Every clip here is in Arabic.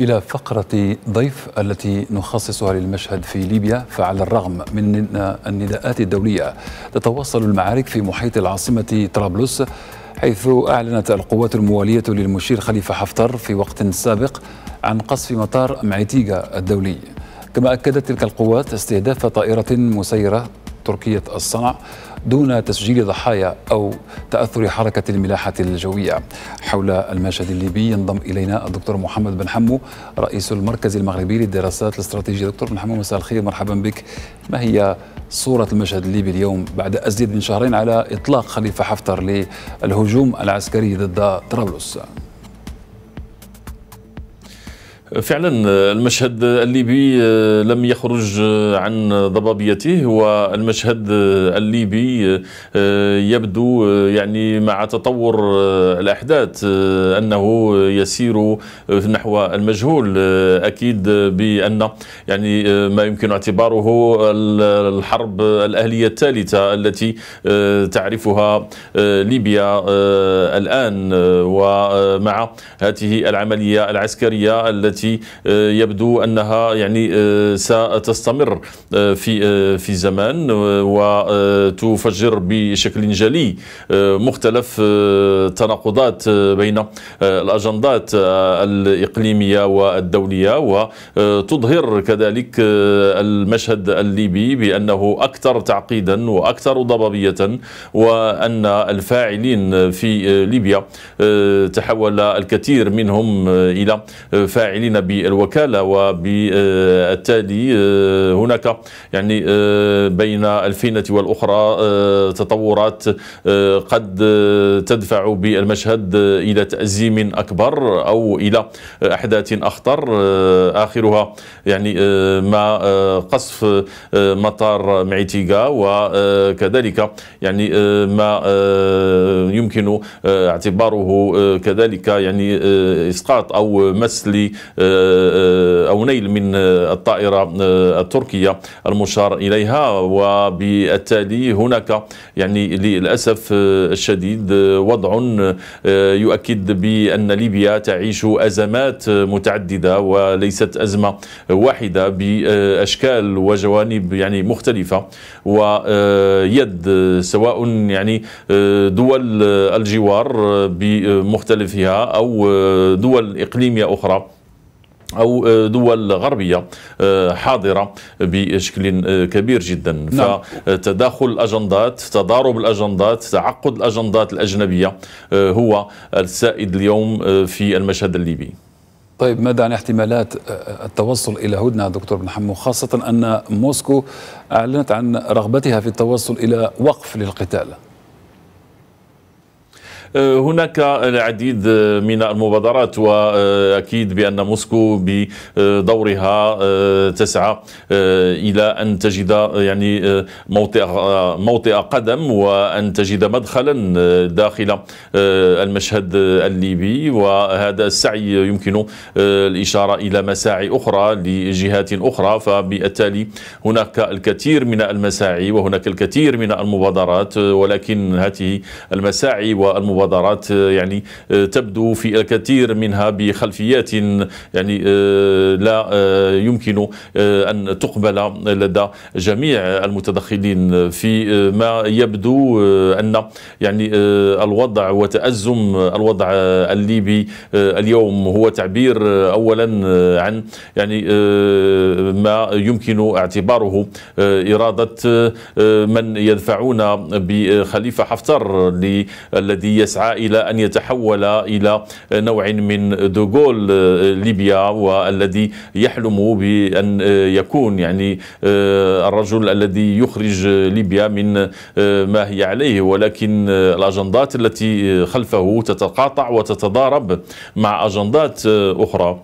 إلى فقرة ضيف التي نخصصها للمشهد في ليبيا فعلى الرغم من النداءات الدولية تتواصل المعارك في محيط العاصمة طرابلس حيث أعلنت القوات الموالية للمشير خليفة حفتر في وقت سابق عن قصف مطار معيتيغا الدولي كما أكدت تلك القوات استهداف طائرة مسيرة تركية الصنع دون تسجيل ضحايا أو تأثر حركة الملاحة الجوية حول المشهد الليبي ينضم إلينا الدكتور محمد بن حمو رئيس المركز المغربي للدراسات الاستراتيجية دكتور بن حمو مساء الخير مرحبا بك ما هي صورة المشهد الليبي اليوم بعد أزيد من شهرين على إطلاق خليفة حفتر للهجوم العسكري ضد طرابلس فعلا المشهد الليبي آه، لم يخرج آه، عن ضبابيته والمشهد آه، الليبي يبدو يعني مع تطور الاحداث انه يسير نحو المجهول اكيد بان يعني ما يمكن اعتباره الحرب الاهليه الثالثه التي تعرفها ليبيا الان ومع هذه العمليه العسكريه التي التي آه، يبدو انها يعني آه، ستستمر آه، في في زمان وتفجر بشكل جلي مختلف التناقضات بين الاجندات الاقليميه والدوليه وتظهر كذلك المشهد الليبي بانه اكثر تعقيدا واكثر ضبابيه وان الفاعلين في ليبيا تحول الكثير منهم الى فاعلين العاملين بالوكالة وبالتالي آه، هناك يعني آه، بين الفينة والأخرى آه، تطورات قد تدفع بالمشهد إلى تأزيم أكبر أو إلى أحداث أخطر آخرها يعني ما قصف مطار معيتيغا وكذلك يعني ما يمكن اعتباره كذلك يعني, يعني، اسقاط او مس آه، آه، أو نيل من آه، الطائرة التركية المشار إليها وبالتالي هناك يعني للأسف الشديد وضع يؤكد بأن ليبيا تعيش أزمات متعددة وليست أزمة واحدة بأشكال وجوانب يعني مختلفة ويد سواء يعني دول الجوار بمختلفها أو دول إقليمية أخرى أو آه، دول غربية آه، حاضرة بشكل آه، كبير جدا نعم. فتداخل الأجندات تضارب الأجندات تعقد الأجندات الأجنبية هو السائد اليوم في المشهد الليبي طيب ماذا عن احتمالات التوصل الى هدنه دكتور بن حمو خاصه ان موسكو اعلنت عن رغبتها في التوصل الى وقف للقتال هناك العديد من المبادرات واكيد بان موسكو بدورها آه، تسعى آه، الى ان تجد يعني آه، موطئ موطئ قدم وان تجد مدخلا داخل المشهد الليبي وهذا السعي يمكن الاشاره الى مساعي اخرى لجهات اخرى فبالتالي هناك الكثير من المساعي وهناك الكثير من المبادرات ولكن هذه المساعي والمبادرات مبادرات آه، يعني آه، تبدو في الكثير منها بخلفيات يعني آه، لا يمكن أن تقبل لدى جميع المتدخلين في ما يبدو أن يعني الوضع وتأزم الوضع الليبي اليوم هو تعبير أولا عن يعني ما يمكن اعتباره إرادة من يدفعون بخليفة حفتر الذي يسعى يسعى إلى أن يتحول إلى نوع من دوغول آه، ليبيا والذي يحلم بأن آه، يكون يعني آه، الرجل الذي يخرج ليبيا من ما هي عليه ولكن الأجندات التي خلفه تتقاطع وتتضارب مع أجندات أخرى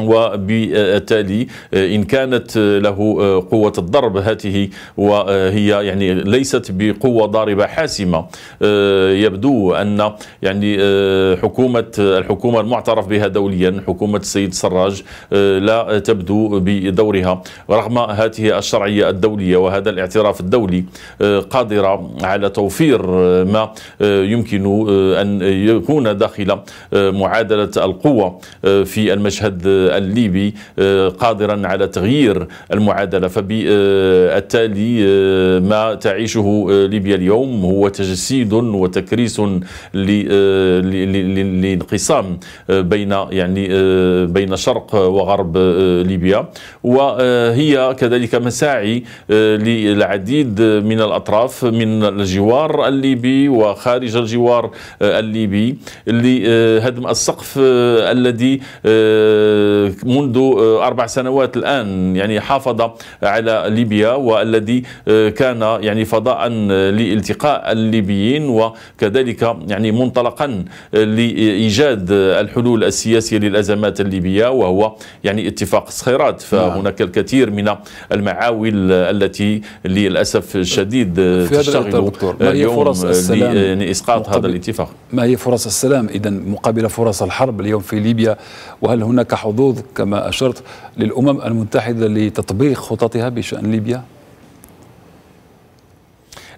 وبالتالي آه، إن كانت آه، له آه، قوة الضرب هاته وهي يعني ليست بقوة ضاربة حاسمة يبدو أن يعني حكومة الحكومة المعترف بها دوليا حكومة السيد سراج لا تبدو بدورها رغم هذه الشرعية الدولية وهذا الاعتراف الدولي قادرة على توفير ما يمكن أن يكون داخل معادلة القوة في المشهد الليبي آه، قادرا على تغيير المعادلة فبالتالي آه، ما تعيشه آه، ليبيا اليوم هو تجسيد وتكريس لانقسام بين يعني بين شرق وغرب ليبيا وهي كذلك مساعي للعديد من الأطراف من الجوار الليبي وخارج الجوار الليبي لهدم السقف الذي منذ آه، أربع سنوات الآن يعني حافظ على ليبيا والذي آه، كان يعني فضاء آه، لالتقاء الليبيين وكذلك يعني منطلقا لإيجاد الحلول السياسية للأزمات الليبية وهو يعني اتفاق صخيرات نعم. فهناك الكثير من المعاول التي للأسف الشديد تشتغل اليوم لإسقاط هذا الاتفاق ما هي فرص السلام إذا مقابل فرص الحرب اليوم في ليبيا وهل هناك حضور النضوض كما أشرت للأمم المتحدة لتطبيق خططها بشأن ليبيا؟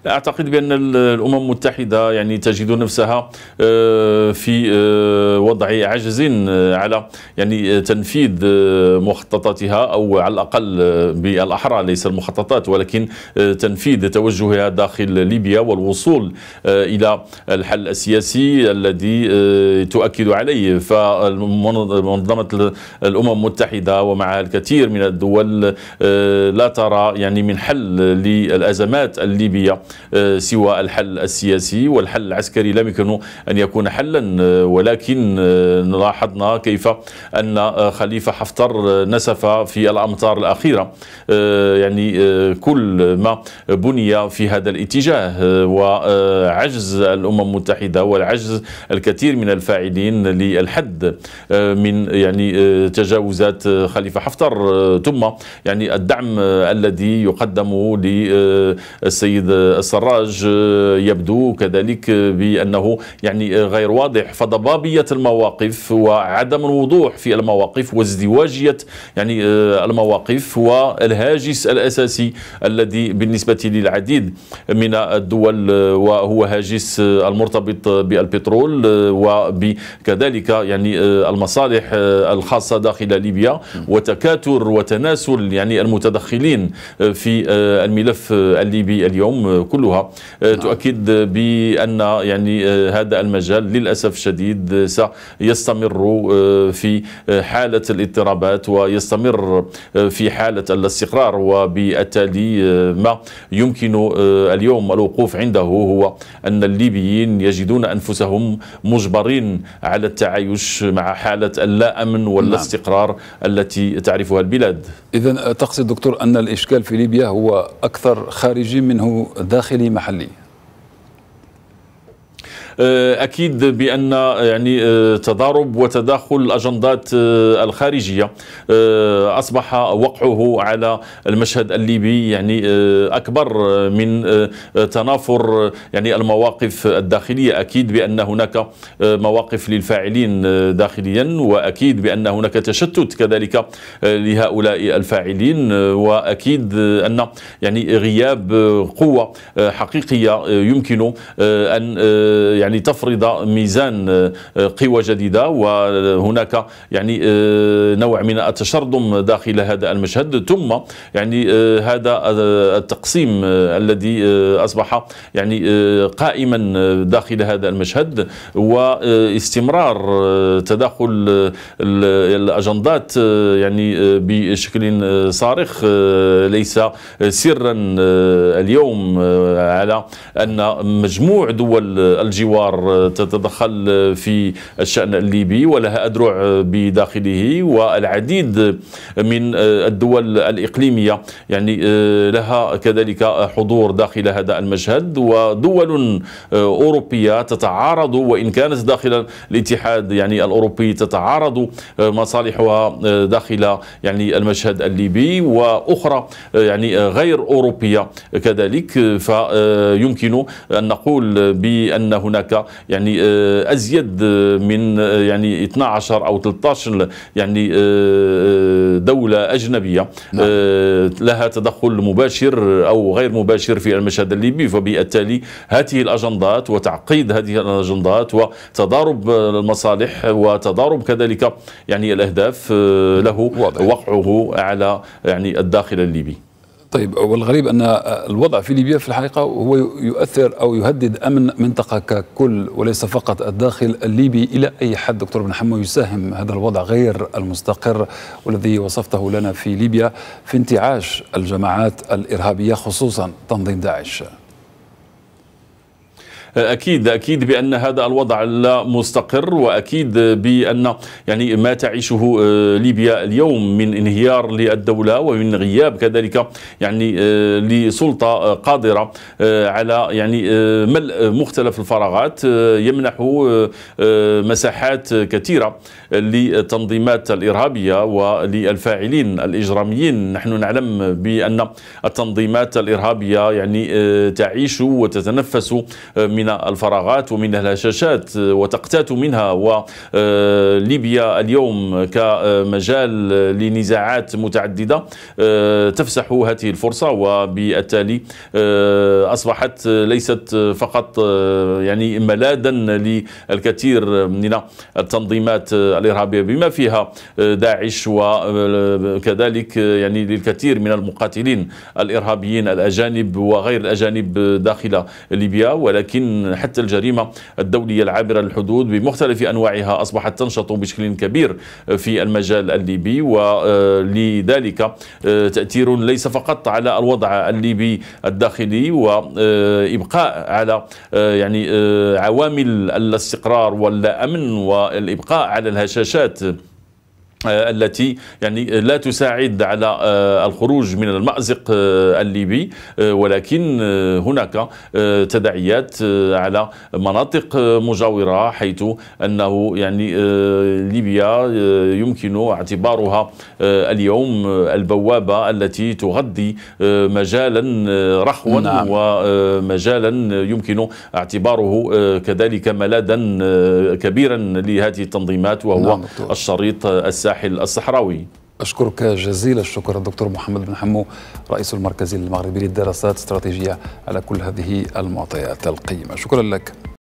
اعتقد بان الامم المتحده يعني تجد نفسها آه، في آه، وضع عجز آه، على يعني تنفيذ مخططاتها او على الاقل بالاحرى ليس المخططات ولكن تنفيذ توجهها داخل ليبيا والوصول الى الحل السياسي الذي تؤكد عليه فمنظمه الامم المتحده ومع الكثير من الدول لا ترى يعني من حل للازمات الليبيه آه، سوى الحل السياسي والحل العسكري لم يمكن أن يكون حلا آه، ولكن آه، لاحظنا كيف أن خليفة حفتر نسف في الأمطار الأخيرة يعني كل ما بني في هذا الاتجاه وعجز الأمم المتحدة والعجز الكثير من الفاعلين للحد من يعني تجاوزات خليفة حفتر ثم يعني الدعم الذي يقدم للسيد سراج آه، يبدو كذلك آه، بأنه يعني آه، غير واضح فضبابية المواقف وعدم الوضوح في المواقف وازدواجية يعني المواقف والهاجس الأساسي الذي بالنسبة للعديد من الدول وهو هاجس المرتبط بالبترول وبكذلك يعني المصالح الخاصة داخل ليبيا وتكاثر وتناسل يعني المتدخلين في الملف الليبي اليوم كلها آه، نعم. تؤكد بأن يعني آه، هذا المجال للأسف الشديد سيستمر آه، في حالة الاضطرابات ويستمر في حالة الاستقرار وبالتالي ما يمكن اليوم الوقوف عنده هو أن الليبيين يجدون أنفسهم مجبرين على التعايش مع حالة اللا أمن والاستقرار استقرار نعم. التي تعرفها البلاد إذا تقصد دكتور أن الإشكال في ليبيا هو أكثر خارجي منه داخل داخلي محلي آه، اكيد بان آه، يعني آه، تضارب وتداخل الاجندات الخارجيه اصبح وقعه على المشهد الليبي يعني اكبر من تنافر يعني المواقف الداخليه اكيد بان هناك مواقف للفاعلين داخليا واكيد بان هناك تشتت كذلك لهؤلاء الفاعلين واكيد ان يعني غياب قوه حقيقيه يمكن ان يعني تفرض ميزان آه، آه، قوى جديده وهناك يعني آه، نوع من التشرذم داخل هذا المشهد ثم يعني هذا التقسيم الذي اصبح يعني قائما داخل هذا المشهد واستمرار تداخل الاجندات يعني بشكل صارخ ليس سرا اليوم على ان مجموع دول الجوار الحوار تتدخل في الشأن الليبي ولها أدرع بداخله والعديد من الدول الإقليمية يعني آه، لها كذلك حضور داخل هذا المشهد ودول آه، أوروبية تتعارض وإن كانت داخل الاتحاد يعني الأوروبي تتعارض آه، مصالحها داخل يعني المشهد الليبي وأخرى يعني غير أوروبية كذلك فيمكن أن نقول بأن هناك هناك يعني آه، ازيد آه، من آه، يعني 12 او 13 يعني دوله اجنبيه نعم. لها تدخل مباشر او غير مباشر في المشهد الليبي فبالتالي هذه الاجندات وتعقيد هذه الاجندات وتضارب المصالح وتضارب كذلك يعني الاهداف له وضع. وقعه على يعني الداخل الليبي طيب والغريب ان الوضع في ليبيا في الحقيقه هو يؤثر او يهدد امن منطقه ككل وليس فقط الداخل الليبي الى اي حد دكتور بن حمو يساهم هذا الوضع غير المستقر والذي وصفته لنا في ليبيا في انتعاش الجماعات الارهابيه خصوصا تنظيم داعش. اكيد اكيد بان هذا الوضع لا مستقر واكيد بان يعني ما تعيشه آه، ليبيا اليوم من انهيار للدوله ومن غياب كذلك يعني آه، لسلطه آه، قادره على يعني ملء مختلف الفراغات يمنح مساحات كثيره للتنظيمات الارهابيه وللفاعلين الاجراميين نحن نعلم بان التنظيمات الارهابيه يعني تعيش وتتنفس من من الفراغات ومن الهشاشات آه، وتقتات منها وليبيا آه، اليوم كمجال لنزاعات متعددة آه، تفسح هذه الفرصة وبالتالي أصبحت ليست فقط يعني ملادا للكثير من التنظيمات الإرهابية بما فيها داعش وكذلك يعني للكثير من المقاتلين الإرهابيين الأجانب وغير الأجانب داخل ليبيا ولكن حتى الجريمة الدولية العابرة للحدود بمختلف أنواعها أصبحت تنشط بشكل كبير في المجال الليبي ولذلك آه، تأثير ليس فقط على الوضع الليبي الداخلي وإبقاء آه، على آه، يعني عوامل الاستقرار والأمن والإبقاء على الهشاشات آه، التي يعني لا تساعد على آه، الخروج من المأزق آه، الليبي ولكن هناك تداعيات على مناطق مجاورة حيث أنه يعني ليبيا يمكن اعتبارها اليوم البوابة التي تغذي مجالا رخوا نعم. ومجالا يمكن اعتباره كذلك ملاذا كبيرا لهذه التنظيمات وهو نعم الشريط الساعي الساحل الصحراوي أشكرك جزيل الشكر الدكتور محمد بن حمو رئيس المركز المغربي للدراسات الاستراتيجية على كل هذه المعطيات القيمة شكرا لك